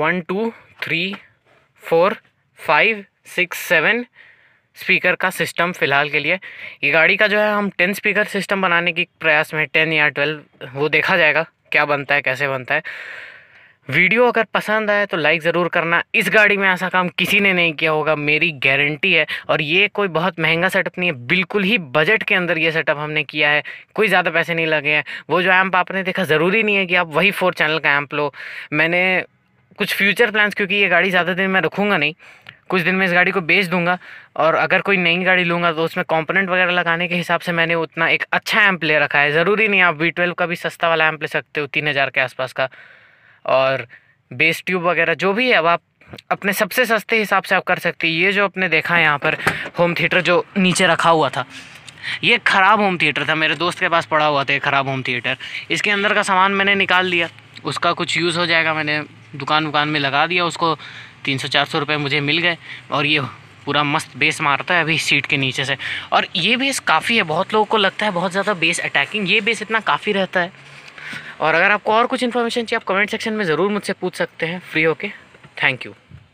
one two three four five six seven speaker का system फ़िलहाल के लिए ये गाड़ी का जो है हम टेन स्पीकर सिस्टम बनाने की प्रयास में टेन या ट्वेल्व वो देखा जाएगा क्या बनता है कैसे बनता है वीडियो अगर पसंद आए तो लाइक ज़रूर करना इस गाड़ी में ऐसा काम किसी ने नहीं किया होगा मेरी गारंटी है और ये कोई बहुत महंगा सेटअप नहीं है बिल्कुल ही बजट के अंदर ये सेटअप हमने किया है कोई ज़्यादा पैसे नहीं लगे हैं वो जो ऐम्प आपने देखा ज़रूरी नहीं है कि आप वही फोर चैनल का ऐम्प लो मैंने कुछ फ्यूचर प्लान्स क्योंकि ये गाड़ी ज़्यादा दिन मैं रखूँगा नहीं कुछ दिन में इस गाड़ी को बेच दूंगा और अगर कोई नई गाड़ी लूँगा तो उसमें कंपोनेंट वगैरह लगाने के हिसाब से मैंने उतना एक अच्छा एम्प ले रखा है ज़रूरी नहीं आप वी ट्वेल्व का भी सस्ता वाला एम्प ले सकते हो तीन हज़ार के आसपास का और बेस ट्यूब वगैरह जो भी है अब आप अपने सबसे सस्ते हिसाब से आप कर सकते ये जो आपने देखा है यहाँ पर होम थिएटर जो नीचे रखा हुआ था ये ख़राब होम थिएटर था मेरे दोस्त के पास पड़ा हुआ था ये ख़राब होम थिएटर इसके अंदर का सामान मैंने निकाल दिया उसका कुछ यूज़ हो जाएगा मैंने दुकान वुकान में लगा दिया उसको तीन सौ चार सौ रुपये मुझे मिल गए और ये पूरा मस्त बेस मारता है अभी सीट के नीचे से और ये बेस काफ़ी है बहुत लोगों को लगता है बहुत ज़्यादा बेस अटैकिंग ये बेस इतना काफ़ी रहता है और अगर आपको और कुछ इन्फॉर्मेशन चाहिए आप कमेंट सेक्शन में ज़रूर मुझसे पूछ सकते हैं फ्री होके थैंक यू